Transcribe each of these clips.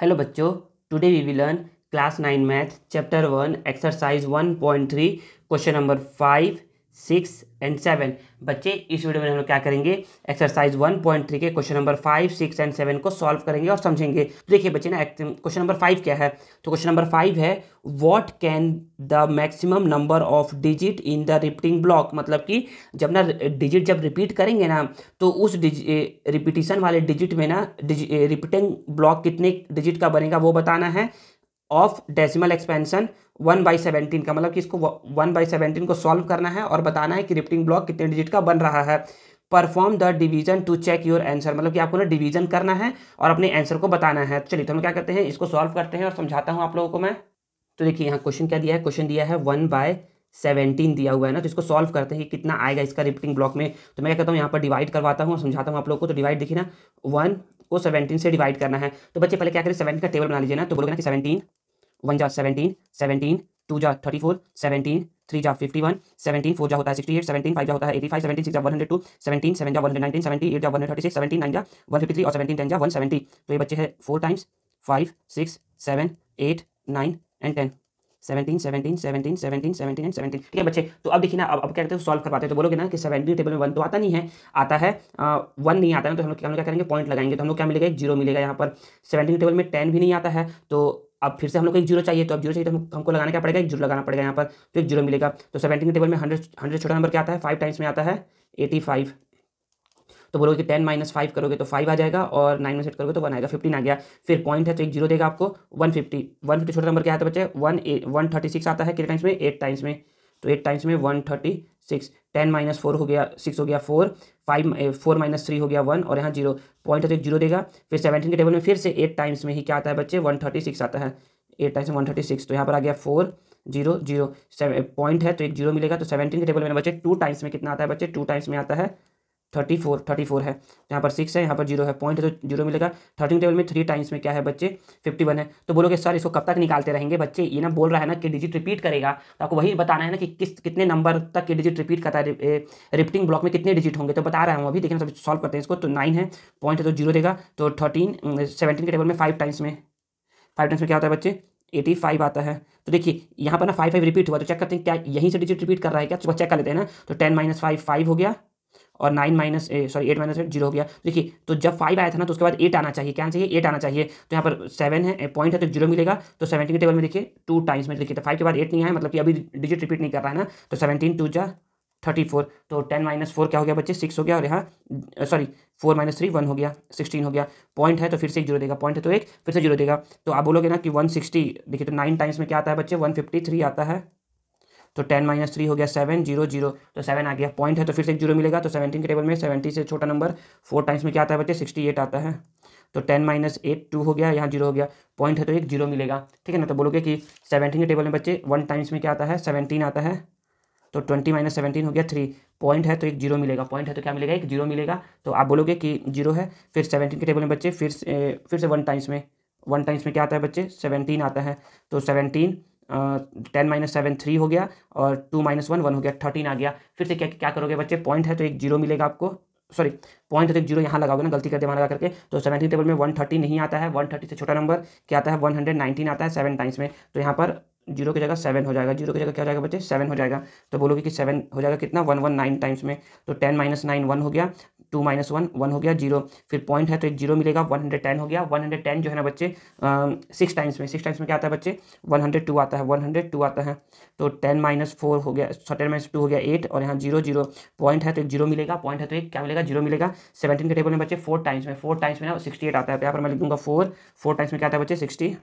hello बच्चों today we we learn class nine math chapter one exercise one point three question number five six and seven बच्चे इस video में हम लोग क्या करेंगे एक्सरसाइज वन पॉइंट थ्री के question number five six and seven को सॉल्व करेंगे और समझेंगे तो देखिए बच्चे ना क्वेश्चन नंबर फाइव क्या है तो क्वेश्चन नंबर फाइव है what can the maximum number of digit in the repeating block मतलब कि जब ना डिजिट जब रिपीट करेंगे ना तो उस रिपीटिशन वाले डिजिट में ना रिपीटिंग ब्लॉक कितने डिजिट का बनेगा वो बताना है of decimal expansion one by seventeen का मतलब कि इसको वन बाई सेवेंटीन को सॉल्व करना है और बताना है कि रिप्टिंग ब्लॉक कितने डिजिट का बन रहा है perform the division to check your answer मतलब कि आपको ना डिवीजन करना है और अपने आंसर को बताना है चलिए तो हम क्या करते हैं इसको सॉल्व करते हैं और समझाता हूँ आप लोगों को मैं तो देखिए यहाँ क्वेश्चन क्या दिया है क्वेश्चन दिया है वन बाय सेवेंटीन दिया हुआ है ना तो इसको सॉल्व करते हैं कि कितना आएगा इसका रिपीटिंग ब्लॉक में तो मैं क्या करता हूँ यहाँ पर डिवाइड करवाता हूँ समझाता हूँ आप लोग को तो डिवाइड देखिए ना वन को सेवेंटीन से डिवाइड करना है तो बच्चे पहले क्या करें सेवेंटी का टेबल बना लीजिए ना तो बोलोगे ना कि सेवेंटीन वन जा सेवनटीन सेवनटीन टू जा थर्टी फोर सेवनटीन थ्री जा फिफ्टी वन सेवनटीन फोर जा होता है सिक्सटी एट सेवेंटी फाइव जा होता है एटी फाइव सेवेंटी सिक्स जा one hundred two seventy seven जा one hundred nine seventy eight जा one thirty six seventy nine जा वन फिफ्टी थ्री और सेवेंटी टेन जा वन सेवेंटी तो ये बच्चे हैं four times five six seven eight nine and ten seventeen seventeen seventeen seventeen seventeen and seventeen ठीक है बच्चे तो अब देखिए ना अब क्या करते हैं सॉल्व करवाते हैं तो बोलोगे ना कि सेवेंटी टेबल में वन तो आता नहीं है आता है वन नहीं आता है तो हम लोग हम लोग क्या करेंगे पॉइंट लगाएंगे तो हम लोग क्या मिलेगा एक जीरो मिलेगा यहाँ पर सेवेंटी टेबल में टेन भी नहीं आता है तो अब फिर से हम लोग को एक जीरो चाहिए तो अब जीरो चाहिए तो हम, हमको लगाना क्या पड़ेगा एक जीरो लगाना पड़ेगा यहाँ पर तो एक जीरो मिलेगा तो सेवेंटीन टेबल में हंड्रेड हंड्रेड छोटा नंबर क्या आता है फाइव टाइम्स में आता है एटी फाइव तो बोलोगे कि टेन माइनस फाइव करोगे तो फाइव आ जाएगा और नाइन में सेट करोगे तो वन आएगा फिफ्टीन आ गया फिर पॉइंट है तो एक जीरो देगा आपको वन फिफ्टी वन फिफ्टी छोटा नंबर क्या आता है बच्चे वन वन थर्टी सिक्स आता है कितने टाइम्स में एट टाइम्स में तो एट टाइम्स में one thirty six ten minus four हो गया सिक्स हो गया four five four minus three हो गया वन और यहाँ जीरो पॉइंट तो एक जीरो देगा फिर सेवनटीन के टेबल में फिर से एट टाइम्स में ही क्या आता है बच्चे वन थर्टी सिक्स आता है एट टाइम्स में वन थर्टी सिक्स तो यहाँ पर आ गया फोर जीरो जीरो पॉइंट है तो एक जीरो मिलेगा तो सेवनटीन के टेबल में बच्चे टू टाइम्स में कितना आता है बच्चे टू टाइम्स में आता है थर्टी फोर थर्टी फोर है यहाँ पर सिक्स है यहाँ पर जीरो है पॉइंट है तो जीरो मिलेगा थर्टीन टेबल में थ्री टाइम्स में क्या है बच्चे फिफ्टी वन है तो बोलोगे सर इसको कब तक निकालते रहेंगे बच्चे ये ना बोल रहा है ना कि डिजिट रिपीट करेगा तो आपको वही बताना है ना कि किस कितने नंबर तक के डिजिट रिपीट करता है रिपीटिंग ब्लॉक में कितने डिजिट होंगे तो बता रहा हूँ अभी देखिए सब सॉल्व करते हैं इसको तो नाइन है पॉइंट है तो जीरो देगा तो थर्टीन सेवनटीन के टेबल में फाइव टाइम्स में फाइव टाइम्स में क्या होता है बच्चे एटी फाइव आता है तो देखिए यहाँ पर ना फाइव फाइव रिपीट हुआ तो चेक करते हैं क्या यहीं से डिजिट रिपीट कर रहा है क्या तो चेक कर लेते हैं ना तो टेन माइनस फाइव फाइव हो गया और nine minus sorry eight minus eight zero हो गया तो देखिए तो जब फाइव आया था ना तो उसके बाद एट आना चाहिए क्या चाहिए एट आना चाहिए तो यहाँ पर सेवन है पॉइंट है तो जीरो मिलेगा तो सेवेंटीन के टेबल में देखिए टू टाइम्स में देखिए तो फाइव के बाद एट नहीं आया मतलब कि अभी डिजिट रिपीट नहीं कर रहा है ना तो सेवनटीन टू जा थर्टी फोर तो टेन माइनस फोर क्या हो गया बच्चे सिक्स हो गया और यहाँ sorry four minus three one हो गया सिक्सटीन हो गया पॉइंट है तो फिर से एक जीरो देगा पॉइंट है तो एक फिर से जीरो देगा तो आप बोलोगे ना कि वन सिक्सटी देखिए तो नाइन टाइम्स में क्या आता है बच्चे वन फिफ्टी थ्री आता है तो टेन माइनस थ्री हो गया सेवन जीरो जीरो तो सेवन आ गया पॉइंट है तो फिर से एक जीरो मिलेगा तो सेवनटीन के टेबल में सेवेंटी से छोटा नंबर फोर टाइम्स में क्या आता है बच्चे सिक्सटी एट आता है तो टेन माइनस एट टू हो गया यहाँ जीरो हो गया पॉइंट है तो एक जीरो मिलेगा ठीक है ना तो बोलोगे कि सेवनटीन के टेबल में बच्चे वन टाइम्स में क्या आता है सेवनटीन आता है तो ट्वेंटी माइनस सेवनटीन हो गया थ्री पॉइंट है तो एक जीरो मिलेगा पॉइंट है तो क्या मिलेगा एक जीरो मिलेगा तो आप बोलोगे कि जीरो है फिर सेवनटीन के टेबल में बच्चे फिर से फिर से वन टाइम्स में वन टाइम्स में क्या आता है बच्चे सेवनटीन आता है तो seventeen ten minus seven three हो गया और टू माइनस वन वन हो गया थर्टीन आ गया फिर से क्या क्या करोगे बच्चे पॉइंट है तो एक जीरो मिलेगा आपको सॉरी पॉइंट तो एक जीरो यहाँ लगाओगे ना गलती कर वहाँ लगा करके तो सेवेंटी टेबल में वन थर्टी नहीं आता है वन थर्टी से छोटा नंबर क्या आता है वन हंड्रेड नाइनटीन आता है सेवन टाइम्स में तो यहाँ पर जीरो की जगह सेवन हो जाएगा जीरो की जगह क्या हो जाएगा बच्चे सेवन हो जाएगा तो बोलोगे कि सेवन हो जाएगा कितना वन वन नाइन टाइम्स में तो टेन माइनस नाइन वन हो गया टू माइनस वन वन हो गया जीरो फिर पॉइंट है तो एक जीरो मिलेगा वन हंड्रेड टेन हो गया वन हंड्रेड टेन जो है ना बच्चे सिक्स टाइम्स में सिक्स टाइम्स में क्या आता है बच्चे वन हंड्रेड टू आता है वन हंड्रेड टू आता है तो टेन माइनस फोर हो गया सौ टेन माइनस टू हो गया एट और यहाँ जीरो जीरो पॉइंट है तो एक जीरो मिलेगा पॉइंट है तो एक क्या मिलेगा जीरो मिलेगा सेवेंटीन के टेबल में बच्चे फोर टाइम्स में फोर टाइम्स में ना सिक्सटी एट आता है तो यहाँ पर मैं लिख दूंगा फोर फोर टाइम्स में क्या आता है बच्चे सिक्सटी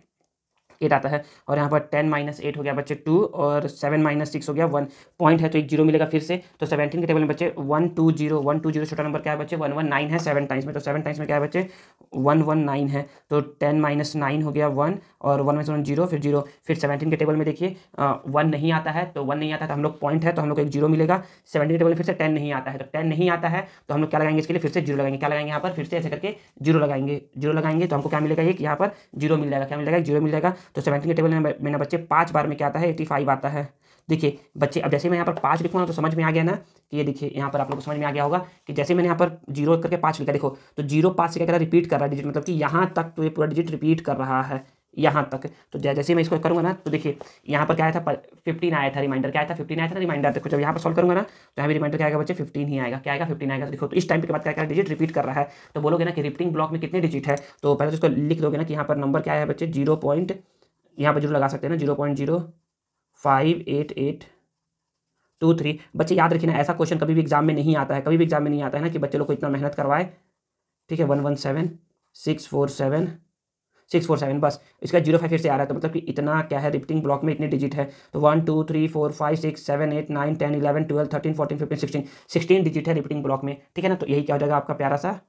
एट आता है और यहाँ पर टेन माइनस एट हो गया बच्चे टू और सेवन माइनस सिक्स हो गया वन पॉइंट है तो एक जीरो मिलेगा फिर से तो सेवनटीन के टेबल में बच्चे one two zero one two zero छोटा नंबर क्या है बच्चे वन वन नाइन है सेवन टाइम्स में तो सेवन टाइम्स में क्या है बच्चे वन वन नाइन है तो टेन माइनस नाइन हो गया वन और वन माइनस वन जीरो फिर जीरो फिर सेवनटीन के टेबल में देखिए वन नहीं आता है तो वन नहीं आता तो हम लोग पॉइंट है तो हम लोग तो एक जीरो मिलेगा सेवनटीन के टेबल में फिर से टेन नहीं आता है तो टेन नहीं आता है तो हम लोग क्या लगाएंगे इसके लिए फिर से जीरो लगाएंगे क्या लगाएंगे यहाँ पर फिर से ऐसे करके जीरो लगाएंगे जीरो लगाएंगे तो हमको क्या मिलेगा एक यहाँ पर जीरो मिल जाएगा क्या मिल जाएगा जीरो मिल जाएगा तो सेवेंटी के टेबल में मैंने बच्चे पाँच बार में क्या आता है एटी फाइव आता है देखिए बच्चे अब जैसे मैं यहाँ पर पाँच लिखूँगा तो समझ में आ गया ना कि ये देखिए यहाँ पर आप लोग को समझ में आ गया होगा कि जैसे मैंने यहाँ पर जीरो करके पाँच लिखा देखो तो जीरो पाँच से क्या कर रहा है रिपीट कर रहा है डिजिट मतलब कि यहाँ तक तो ये पूरा डिजिट रिपीट कर रहा है यहाँ तक तो जैसे मैं इसको करूँगा ना तो देखिए यहाँ पर क्या आया था फिफ्टीन आया था रिमाइंडर क्या आया था फिफ्टीन आया था रिमाइंडर देखो जब यहाँ पर सॉल्व करूँगा ना तो यहाँ भी रिमाइंडर क्या आएगा बच्चे फिफ्टीन ही आएगा क्या आएगा फिफ्टीन आएगा देखो तो इस टाइम के बाद क्या क्या डिजिट रिपीट कर रहा है तो बोलोगे ना कि रिपीटिंग ब्लॉक में कितने डिजिट है तो पहले तो इसको लिख दोगे ना कि यहाँ पर नंबर क्या है बच्चे जीरो पॉइंट यहाँ पर जरूर लगा सकते हैं ना zero point zero two three बच्चे याद रखिए ना ऐसा क्वेश्चन कभी भी एग्जाम में नहीं आता है कभी भी एग्जाम में नहीं आता है ना कि बच्चे लोग को इतना मेहनत करवाए ठीक है one one seven six four seven six four seven बस इसका जीरो फाइव फिर से आ रहा है तो मतलब कि इतना क्या है रिपीटिंग ब्लॉक में इतने डिजिट है तो one two three four five six seven eight nine ten eleven twelve thirteen fourteen fifteen sixteen sixteen digit है रिपीटिंग ब्लॉक में ठीक है ना तो यही क्या हो जाएगा आपका प्यारा सा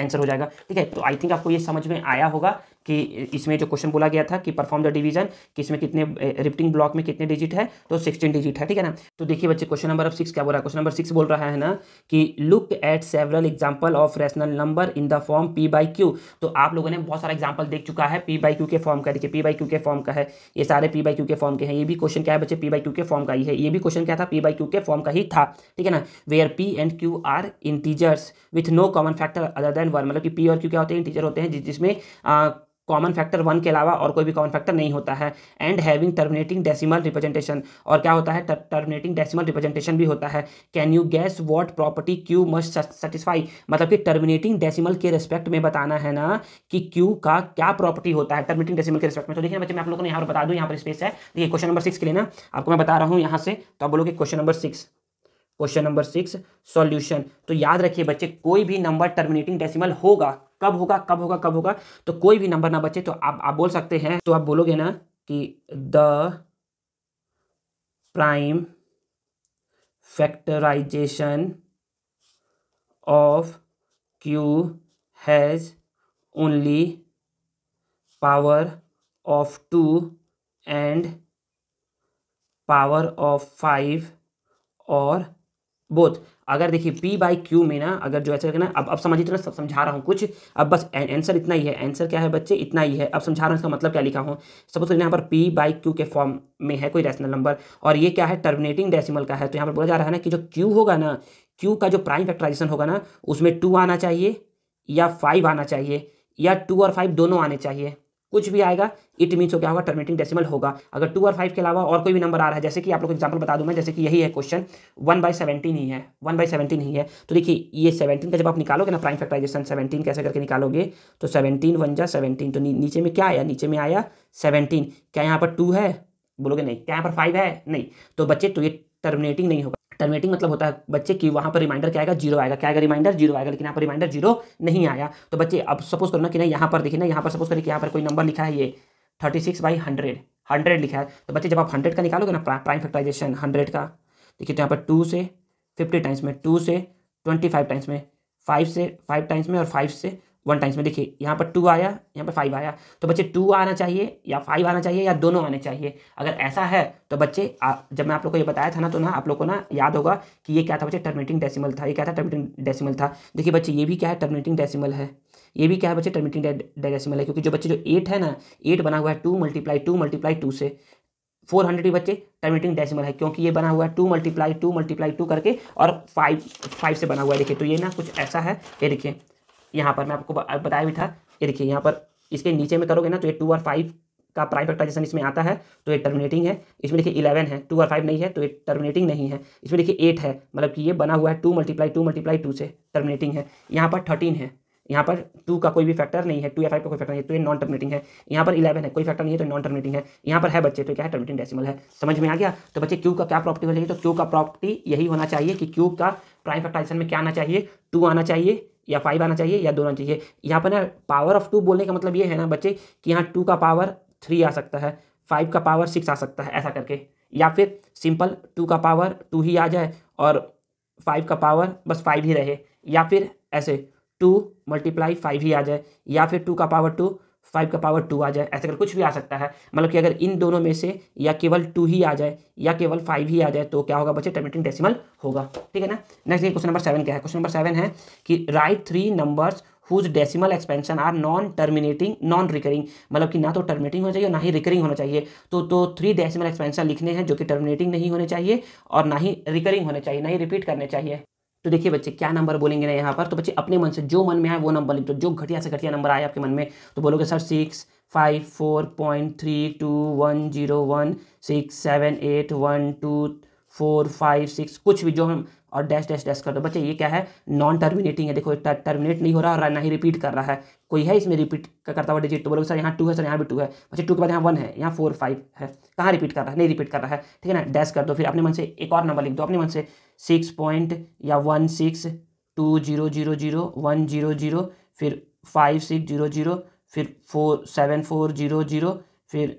आंसर हो जाएगा ठीक है तो आई थिंक आपको ये समझ में आया होगा कि इसमें जो क्वेश्चन बोला गया था कि परफॉर्म द डिवीजन कि इसमें कितने रिप्टिंग ब्लॉक में कितने डिजिट है तो सिक्सटीन डिजिट है ठीक है ना तो देखिए बच्चे क्वेश्चन नंबर सिक्स क्या बोल रहा है क्वेश्चन नंबर सिक्स बोल रहा है ना कि look at several example of rational number in the form P by Q तो आप लोगों ने बहुत सारा एग्जाम्पल देख चुका है पी बाई क्यू के फॉर्म का देखिए पी बाई क्यू के फॉर्म का है ये सारे पी बाई क्यू के फॉर्म के हैं ये भी क्वेश्चन क्या है बच्चे पी बाई क्यू के फॉर्म का ही है ये भी क्वेश्चन क्या था पी बाई क्यू के फॉर्म का ही था ठीक है ना where p and q are integers with no common factor other than one मतलब कि पी और क्यू क्या होते हैं इंटीजर होते हैं जिसमें कॉमन फैक्टर वन के अलावा और कोई भी कॉमन फैक्टर नहीं होता है and having terminating decimal representation और क्या होता है टर्मिनेटिंग डेसिमल रिप्रेजेंटेशन भी होता है can you guess what property q must satisfy मतलब कि टर्मिनेटिंग डेसिमल के रिस्पेक्ट में बताना है ना कि क्यू का क्या प्रॉपर्टी होता है टर्मिनेटिंग डेसिमल के रिस्पेक्ट में तो देखिए बच्चे मैं आप लोगों को यहाँ पर बता दूँ यहाँ पर स्पेस है देखिए क्वेश्चन नंबर सिक्स के लिए ना आपको मैं बता रहा हूँ यहाँ से तो आप बोलोगे question number six question number six solution तो याद रखिए बच्चे कोई भी नंबर टर्मिनेटिंग डेसिमल होगा कब होगा कब होगा कब होगा तो कोई भी नंबर ना बचे तो आप आप बोल सकते हैं तो आप बोलोगे ना कि the prime factorisation of q has only power of two and power of five और बोथ अगर देखिए पी बाई क्यू में ना अगर जो ऐसा करना अब अब समझिए तो ना सब समझा रहा हूँ कुछ अब बस आंसर इतना ही है आंसर क्या है बच्चे इतना ही है अब समझा रहा हूँ इसका मतलब क्या लिखा हूँ सपोज यहाँ पर पी बाई क्यू के फॉर्म में है कोई रैशनल नंबर और ये क्या है टर्मिनेटिंग डेसिमल का है तो यहाँ पर बोला जा रहा है ना कि जो क्यू होगा ना क्यू का जो प्राइम फैक्ट्राइजेशन होगा ना उसमें टू आना चाहिए या फाइव आना चाहिए या टू और फाइव दोनों आने चाहिए कुछ भी आएगा इट मीन हो क्या होगा टर्मिनेटिंग डेसिमल होगा अगर टू और फाइव के अलावा और कोई भी नंबर आ रहा है जैसे कि आप लोग एग्जाम्पल बता दूं मैं जैसे कि यही है क्वेश्चन वन बाई सेवेंटीन ही है वन बाई सेवेंटीन ही है तो देखिए ये सेवेंटीन का जब आप निकालोगे ना प्राइम फैक्टराइजेशन सेवेंटीन कैसे करके निकालोगे तो सेवेंटीन वन जा सेवेंटीन तो नी, नीचे में क्या आया नीचे में आया सेवेंटीन क्या यहाँ पर टू है बोलोगे नहीं क्या यहाँ पर फाइव है नहीं तो बच्चे तो ये टर्मिनेटिंग नहीं होगा टर्मिनेटिंग मतलब होता है बच्चे की वहाँ पर रिमाइंडर क्या आएगा जीरो आएगा क्या आएगा रिमाइंडर जीरो आएगा लेकिन यहाँ पर रिमाइंडर जीरो नहीं आया तो बच्चे अब सपोज करो ना कि ना यहाँ पर देखिए ना यहाँ पर सपोज करिए कि यहाँ पर कोई नंबर लिखा है ये thirty six by hundred hundred लिखा है तो बच्चे जब आप हंड्रेड का निकालोगे ना प्राइम फैक्टराइजेशन हंड्रेड का देखिए तो यहाँ पर टू से फिफ्टी टाइम्स में टू से ट्वेंटी फाइव टाइम्स में फाइव से फाइव टाइम्स में और फाइव से वन टाइम्स में देखिए यहाँ पर टू आया यहाँ पर फाइव आया तो बच्चे टू आना चाहिए या फाइव आना चाहिए या दोनों आने चाहिए अगर ऐसा है तो बच्चे जब मैं आप लोग को ये बताया था ना तो ना आप लोग को ना याद होगा कि ये क्या था बच्चे टर्मिनेटिंग डेसिमल था ये क्या था टर्मिनेटिंग डेसिमल था देखिए बच्चे ये भी क्या है टर्मिनेटिंग डेसिमल है ये भी क्या है बच्चे टर्मिनेटिंग डेसिमल है क्योंकि जो बच्चे जो एट है ना एट बना हुआ है two multiply two multiply two से फोर हंड्रेड ही बच्चे टर्मिनेटिंग डेसिमल है क्योंकि ये बना हुआ है two multiply two multiply two करके और फाइव फाइव से बना हुआ है देखिए तो ये ना कुछ ऐसा है ये देखिए यहाँ पर मैं आपको बताया भी था ये देखिए यहाँ पर इसके नीचे में करोगे ना तो ये टू और फाइव का प्राइम फैक्टराइजेशन इसमें आता है तो ये टर्मिनेटिंग है इसमें देखिए इलेवन है टू और फाइव नहीं है तो ये टर्मिनेटिंग नहीं है इसमें देखिए एट है मतलब कि ये बना हुआ है two multiply two multiply two से टर्मिनेटिंग है यहाँ पर थर्टीन है यहाँ पर टू का कोई भी फैक्टर नहीं है टू या फाइव का कोई फैक्टर नहीं है तो ये नॉन टर्मिनेटिंग है यहाँ पर इलेवन है कोई फैक्टर नहीं है तो नॉन टर्मिनेटिंग है यहाँ पर है बच्चे तो क्या है टर्मिनेटिंग डेसिमल है समझ में आ गया तो बच्चे क्यू का क्या प्रॉपर्टी हो चाहिए तो क्यू का प्रॉपर्टी यही होना चाहिए कि क्यू का प्राइम फैक्टराइजेशन में क्या आना चाहिए टू आना चाहिए या फाइव आना चाहिए या दो आना चाहिए यहाँ पर ना पावर ऑफ टू बोलने का मतलब ये है ना बच्चे कि यहाँ टू का पावर थ्री आ सकता है फाइव का पावर सिक्स आ सकता है ऐसा करके या फिर सिंपल टू का पावर टू ही आ जाए और फाइव का पावर बस फाइव ही रहे या फिर ऐसे टू मल्टीप्लाई फाइव ही आ जाए या फिर टू का पावर टू फाइव का पावर टू आ जाए ऐसे अगर कुछ भी आ सकता है मतलब कि अगर इन दोनों में से या केवल टू ही आ जाए या केवल फाइव ही आ जाए तो क्या होगा बच्चे टर्मिनेटिंग डेसिमल होगा ठीक है ना नेक्स्ट क्वेश्चन नंबर सेवन क्या है क्वेश्चन नंबर सेवन है कि right three numbers whose decimal expansion are non terminating non recurring मतलब कि ना तो टर्मिनेटिंग होना चाहिए ना ही रिकरिंग होना चाहिए तो तो थ्री डेसिमल एक्सपेंशन लिखने हैं जो कि टर्मिनेटिंग नहीं होने चाहिए और ना ही रिकरिंग होने चाहिए ना ही रिपीट करने चाहिए तो देखिए बच्चे क्या नंबर बोलेंगे ना यहाँ पर तो बच्चे अपने मन से जो मन में आए वो नंबर लिख दो जो घटिया से घटिया नंबर आए आपके मन में तो बोलोगे sir six five four point three two one zero one six seven eight one two four five six कुछ भी जो हम और डैश डैश डैश कर दो बच्चे ये क्या है नॉन टर्मिनेटिंग है देखो टर्मिनेट नहीं हो रहा और ना ही रिपीट कर रहा है कोई है इसमें रिपीट करता हुआ डिजिट तो बोलोगे सर यहाँ टू है सर यहाँ भी टू है बच्चे टू के बाद यहाँ वन है यहाँ फोर फाइव है कहाँ रिपीट कर रहा है नहीं रिपीट कर रहा है ठीक है ना डैश कर दो फिर अपने मन से एक और नंबर लिख दो अपने मन से सिक्स पॉइंट या one six two zero zero zero one zero zero फिर फाइव सिक्स जीरो जीरो फिर four seven four zero zero फिर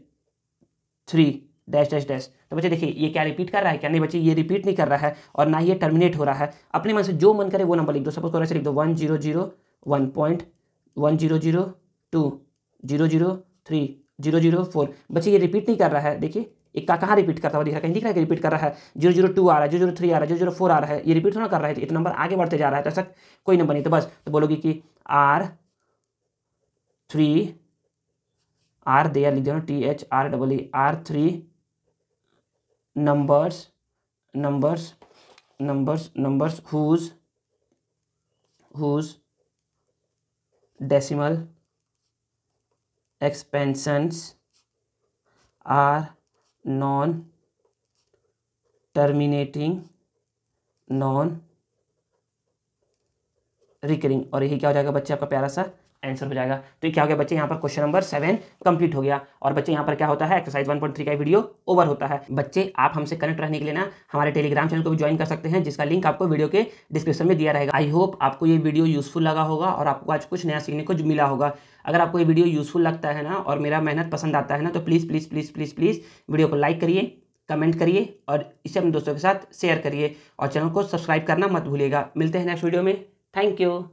थ्री डैश डैश डैश तो बच्चे देखिए ये क्या रिपीट कर रहा है क्या नहीं बच्चे ये रिपीट नहीं कर रहा है और ना ये टर्मिनेट हो रहा है अपने मन से जो मन करे वो नंबर लिख दो सपोज करो ऐसे लिख दो one zero zero one point one zero zero two zero zero three zero zero four बच्चे ये रिपीट नहीं कर रहा है देखिए एक का कहाँ रिपीट करता हुआ दिख रहा है कहीं दिख रहा है रिपीट कर रहा है जीरो जीरो टू आ रहा है जीरो जीरो थ्री आ रहा है जीरो जीरो फोर आ रहा है ये रिपीट थोड़ा कर रहा है एक तो नंबर आगे बढ़ते जा रहा है तो ऐसा कोई नंबर नहीं तो बस तो बोलोगे कि आर थ्री आर दे लिख देना T H R double E R three numbers numbers numbers numbers whose whose decimal expansions are non terminating non recurring और यही क्या हो जाएगा बच्चे आपका प्यारा सा आंसर हो जाएगा तो क्या हो गया बच्चे यहाँ पर क्वेश्चन नंबर सेवन कंप्लीट हो गया और बच्चे यहाँ पर क्या होता है एक्सरसाइज वन का वीडियो ओवर होता है बच्चे आप हमसे कनेक्ट रहने के लिए ना हमारे टेलीग्राम चैनल को भी ज्वाइन कर सकते हैं जिसका लिंक आपको वीडियो के डिस्क्रिप्शन में दिया रहेगा आई होप आपको ये वीडियो यूजफुल लगा होगा और आपको आज कुछ नया सीखने को मिला होगा अगर आपको ये वीडियो यूजफुल लगता है ना और मेरा मेहनत पसंद आता है ना तो please please please please please video को लाइक करिए कमेंट करिए और इसे अपने दोस्तों के साथ शेयर करिए और चैनल को सब्सक्राइब करना मत भूलिएगा मिलते हैं नेक्स्ट वीडियो में थैंक यू